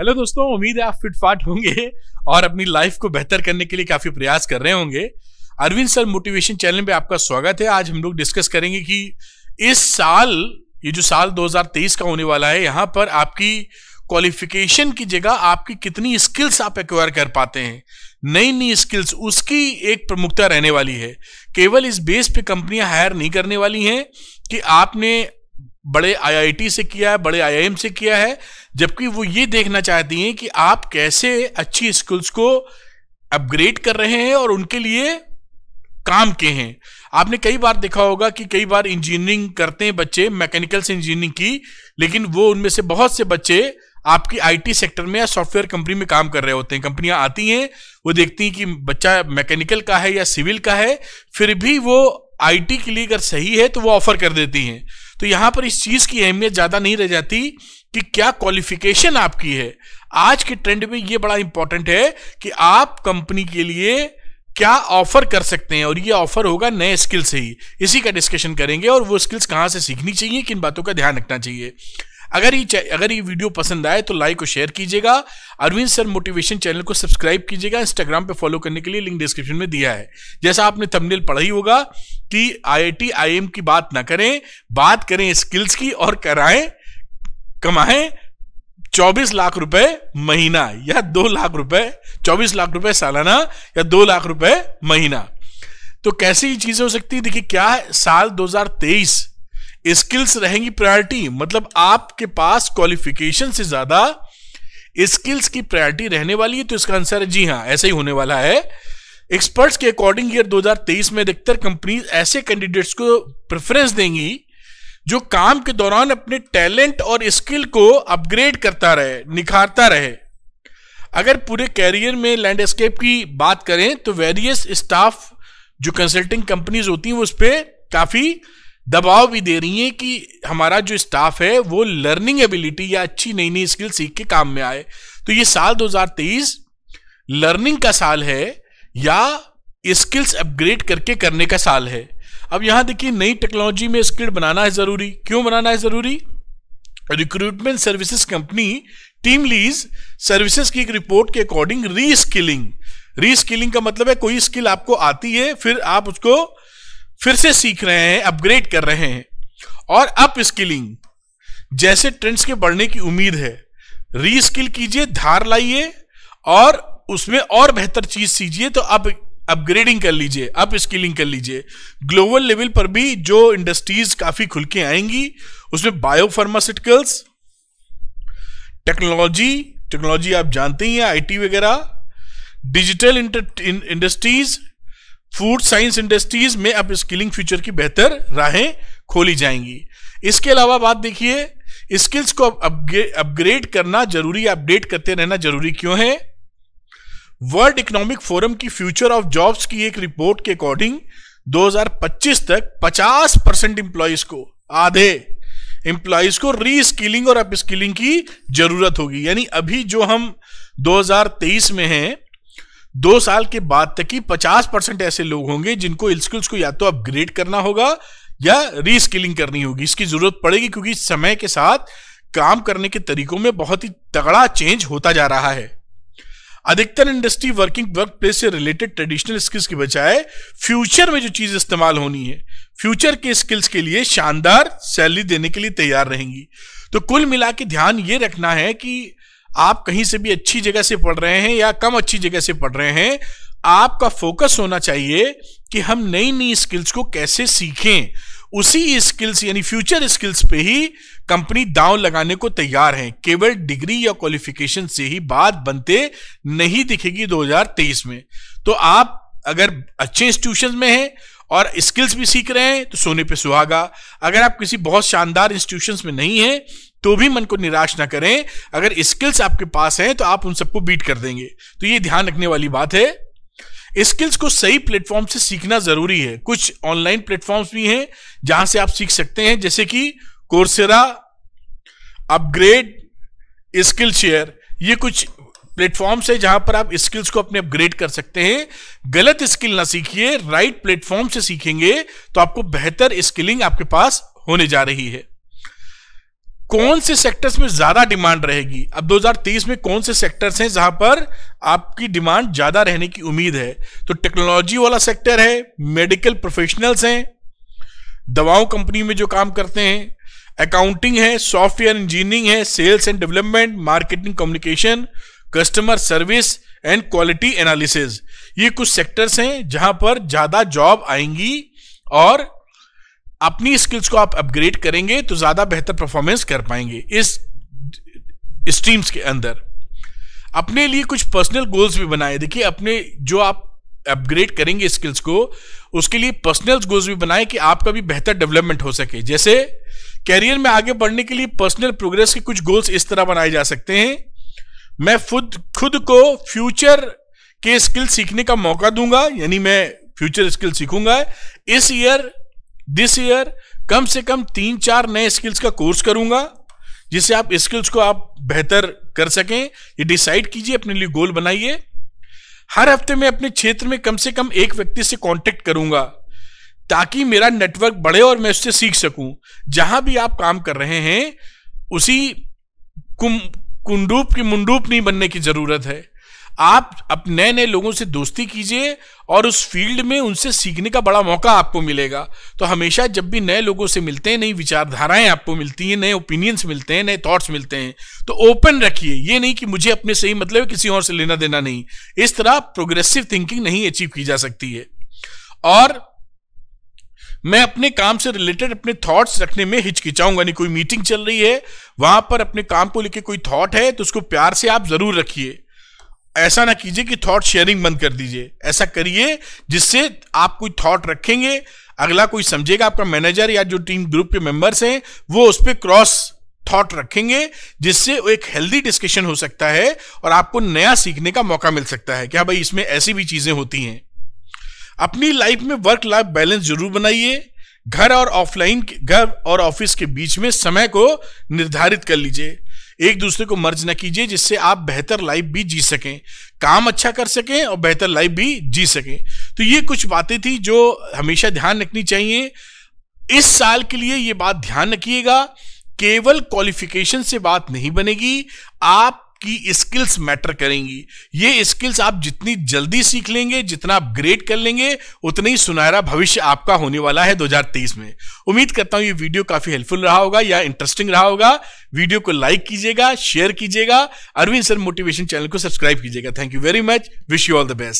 hello दोस्तों उम्मीद है आप फाट होंगे और अपनी लाइफ को बेहतर करने के लिए काफी प्रयास कर रहे होंगे अरविंद सर मोटिवेशन चैनल पे आपका स्वागत है आज हम लोग डिस्कस करेंगे कि इस साल ये जो साल 2023 का होने वाला है यहाँ पर आपकी क्वालिफिकेशन की जगह आपकी कितनी स्किल्स आप एक्वायर कर पाते हैं नई नई स्किल्स उसकी एक प्रमुखता रहने वाली है केवल इस बेस पे कंपनियां हायर नहीं करने वाली हैं कि आपने बड़े आईआईटी से किया है बड़े आईआईएम से किया है जबकि वो ये देखना चाहती हैं कि आप कैसे अच्छी स्किल्स को अपग्रेड कर रहे हैं और उनके लिए काम के हैं आपने कई बार देखा होगा कि कई बार इंजीनियरिंग करते हैं बच्चे मैकेनिकल से इंजीनियरिंग की लेकिन वो उनमें से बहुत से बच्चे आपकी आईटी सेक्टर में या सॉफ्टवेयर कंपनी में काम कर रहे होते हैं कंपनियां आती हैं वो देखती हैं कि बच्चा मैकेनिकल का है या सिविल का है फिर भी वो आईटी के लिए अगर सही है तो वो ऑफर कर देती हैं तो यहां पर इस चीज की अहमियत ज्यादा नहीं रह जाती कि क्या क्वालिफिकेशन आपकी है आज के ट्रेंड में यह बड़ा इंपॉर्टेंट है कि आप कंपनी के लिए क्या ऑफर कर सकते हैं और ये ऑफर होगा नए स्किल से ही इसी का डिस्कशन करेंगे और वो स्किल्स कहां से सीखनी चाहिए किन बातों का ध्यान रखना चाहिए अगर ये अगर ये वीडियो पसंद आए तो लाइक और शेयर कीजिएगा अरविंद सर मोटिवेशन चैनल को सब्सक्राइब कीजिएगा इंस्टाग्राम पे फॉलो करने के लिए लिंक डिस्क्रिप्शन में दिया है जैसा आपने थंबनेल पढ़ा ही होगा कि आईआईटी आईएम की बात ना करें बात करें स्किल्स की और कराएं कमाएं चौबीस लाख रुपए महीना या दो लाख रुपए चौबीस लाख रुपए सालाना या दो लाख रुपए महीना तो कैसी चीजें हो सकती है देखिए क्या है साल 2023 स्किल्स रहेंगी प्रायोरिटी मतलब आपके पास क्वालिफिकेशन से ज्यादा स्किल्स की प्रायोरिटी रहने वाली है तो इसका आंसर है जी हाँ ऐसा ही होने वाला है एक्सपर्ट्स के अकॉर्डिंग ईयर 2023 में अधिकतर कंपनीज ऐसे कैंडिडेट्स को प्रेफरेंस देंगी जो काम के दौरान अपने टैलेंट और स्किल को अपग्रेड करता रहे निखारता रहे अगर पूरे कैरियर में लैंडस्केप की बात करें तो वेरियस स्टाफ जो कंसल्टिंग कंपनीज होती हैं उस पर काफ़ी दबाव भी दे रही हैं कि हमारा जो स्टाफ है वो लर्निंग एबिलिटी या अच्छी नई नई स्किल सीख के काम में आए तो ये साल 2023 लर्निंग का साल है या स्किल्स अपग्रेड करके करने का साल है अब यहां देखिए नई टेक्नोलॉजी में स्किल बनाना है जरूरी क्यों बनाना है जरूरी recruitment services company team lease services की एक रिपोर्ट के अकॉर्डिंग रीस्किलिंग रीस्किलिंग का मतलब है कोई स्किल आपको आती है फिर आप उसको फिर से सीख रहे हैं अपग्रेड कर रहे हैं और अप स्किलिंग जैसे ट्रेंड्स के बढ़ने की उम्मीद है रीस्किल कीजिए धार लाइए और उसमें और बेहतर चीज सीजिए तो आप अपग्रेडिंग कर लीजिए अप स्किलिंग कर लीजिए ग्लोबल लेवल पर भी जो इंडस्ट्रीज काफी खुल के आएंगी उसमें बायोफार्मास्यूटिकल्स टेक्नोलॉजी टेक्नोलॉजी आप जानते ही हैं आईटी वगैरह digital industries food science industries में अब स्किलिंग फ्यूचर की बेहतर राहें खोली जाएंगी इसके अलावा बात देखिए स्किल्स को अपग्रेड करना जरूरी अपडेट करते रहना जरूरी क्यों है वर्ल्ड इकोनॉमिक फोरम की फ्यूचर ऑफ जॉब्स की एक रिपोर्ट के अकॉर्डिंग 2025 तक 50 परसेंट इंप्लॉयज को आधे एम्प्लॉयज को री स्किलिंग और अपस्किलिंग की जरूरत होगी यानी अभी जो हम 2023 में हैं दो साल के बाद तक ही पचास परसेंट ऐसे लोग होंगे जिनको स्किल्स को या तो अपग्रेड करना होगा या रीस्किलिंग करनी होगी इसकी जरूरत पड़ेगी क्योंकि समय के साथ काम करने के तरीकों में बहुत ही तगड़ा चेंज होता जा रहा है अधिकतर इंडस्ट्री वर्किंग वर्क प्लेस से रिलेटेड ट्रेडिशनल स्किल्स के बजाय फ्यूचर में जो चीज इस्तेमाल होनी है फ्यूचर के स्किल्स के लिए शानदार सैलरी देने के लिए तैयार रहेंगी तो कुल मिला के ध्यान ये रखना है कि आप कहीं से भी अच्छी जगह से पढ़ रहे हैं या कम अच्छी जगह से पढ़ रहे हैं आपका फोकस होना चाहिए कि हम नई नई स्किल्स को कैसे सीखें उसी स्किल्स यानी फ्यूचर स्किल्स पे ही कंपनी दांव लगाने को तैयार है केवल डिग्री या क्वालिफिकेशन से ही बात बनते नहीं दिखेगी 2023 में तो आप अगर अच्छे इंस्टीट्यूशन में हैं और स्किल्स भी सीख रहे हैं तो सोने पे सुहागा अगर आप किसी बहुत शानदार इंस्टीट्यूशन में नहीं हैं तो भी मन को निराश ना करें अगर स्किल्स आपके पास हैं तो आप उन सबको बीट कर देंगे तो ये ध्यान रखने वाली बात है स्किल्स को सही प्लेटफॉर्म से सीखना जरूरी है कुछ ऑनलाइन प्लेटफॉर्म्स भी हैं जहां से आप सीख सकते हैं जैसे कि कोर्सेरा अपग्रेड स्किल शेयर ये कुछ प्लेटफॉर्म्स है जहां पर आप स्किल्स को अपने अपग्रेड कर सकते हैं गलत स्किल ना सीखिए राइट प्लेटफॉर्म से सीखेंगे तो आपको बेहतर स्किलिंग आपके पास होने जा रही है कौन से सेक्टर्स में ज्यादा डिमांड रहेगी अब 2030 में कौन से सेक्टर्स हैं जहां पर आपकी डिमांड ज्यादा रहने की उम्मीद है तो टेक्नोलॉजी वाला सेक्टर है मेडिकल प्रोफेशनल्स हैं दवाओं कंपनी में जो काम करते हैं अकाउंटिंग है सॉफ्टवेयर इंजीनियरिंग है sales and development marketing communication customer service and quality analysis ये कुछ सेक्टर्स हैं जहां पर ज्यादा जॉब आएंगी और अपनी स्किल्स को आप अपग्रेड करेंगे तो ज्यादा बेहतर परफॉर्मेंस कर पाएंगे इस स्ट्रीम्स के अंदर अपने लिए कुछ पर्सनल गोल्स भी बनाए देखिए अपने जो आप अपग्रेड करेंगे स्किल्स को उसके लिए पर्सनल गोल्स भी बनाए कि आपका भी बेहतर डेवलपमेंट हो सके जैसे कैरियर में आगे बढ़ने के लिए पर्सनल प्रोग्रेस के कुछ गोल्स इस तरह बनाए जा सकते हैं मैं खुद खुद को फ्यूचर के स्किल सीखने का मौका दूंगा यानी मैं फ्यूचर स्किल सीखूंगा इस ईयर दिस ईयर कम से कम तीन चार नए स्किल्स का कोर्स करूंगा जिससे आप स्किल्स को आप बेहतर कर सकें ये डिसाइड कीजिए अपने लिए गोल बनाइए हर हफ्ते में अपने क्षेत्र में कम से कम एक व्यक्ति से कांटेक्ट करूंगा ताकि मेरा नेटवर्क बढ़े और मैं उससे सीख सकूं जहां भी आप काम कर रहे हैं उसी कुंडूप की मुंडूप नहीं बनने की जरूरत है आप अब नए नए लोगों से दोस्ती कीजिए और उस फील्ड में उनसे सीखने का बड़ा मौका आपको मिलेगा तो हमेशा जब भी नए लोगों से मिलते हैं नई विचारधाराएं आपको मिलती हैं नए ओपिनियंस मिलते हैं नए थॉट्स मिलते हैं तो ओपन रखिए ये नहीं कि मुझे अपने सही मतलब किसी और से लेना देना नहीं इस तरह प्रोग्रेसिव थिंकिंग नहीं अचीव की जा सकती है और मैं अपने काम से रिलेटेड अपने थॉट्स रखने में हिचकिचाऊंगा नहीं कोई मीटिंग चल रही है वहां पर अपने काम को लेकर कोई थॉट है तो उसको प्यार से आप जरूर रखिए ऐसा ना कीजिए कि थॉट शेयरिंग बंद कर दीजिए ऐसा करिए जिससे आप कोई थॉट रखेंगे अगला कोई समझेगा आपका मैनेजर या जो टीम ग्रुप के मेंबर्स हैं वो उस पर क्रॉस थॉट रखेंगे जिससे एक हेल्दी डिस्कशन हो सकता है और आपको नया सीखने का मौका मिल सकता है क्या भाई इसमें ऐसी भी चीजें होती हैं अपनी लाइफ में वर्क लाइफ बैलेंस जरूर बनाइए घर और ऑफलाइन घर और ऑफिस के बीच में समय को निर्धारित कर लीजिए एक दूसरे को मर्ज ना कीजिए जिससे आप बेहतर लाइफ भी जी सकें काम अच्छा कर सकें और बेहतर लाइफ भी जी सकें तो ये कुछ बातें थी जो हमेशा ध्यान रखनी चाहिए इस साल के लिए ये बात ध्यान रखिएगा केवल क्वालिफिकेशन से बात नहीं बनेगी आप की स्किल्स मैटर करेंगी ये स्किल्स आप जितनी जल्दी सीख लेंगे जितना आप ग्रेड कर लेंगे उतना ही सुनहरा भविष्य आपका होने वाला है 2023 में उम्मीद करता हूँ ये वीडियो काफी हेल्पफुल रहा होगा या इंटरेस्टिंग रहा होगा वीडियो को लाइक कीजिएगा शेयर कीजिएगा अरविंद सर मोटिवेशन चैनल को सब्सक्राइब कीजिएगा thank you very much wish you all the best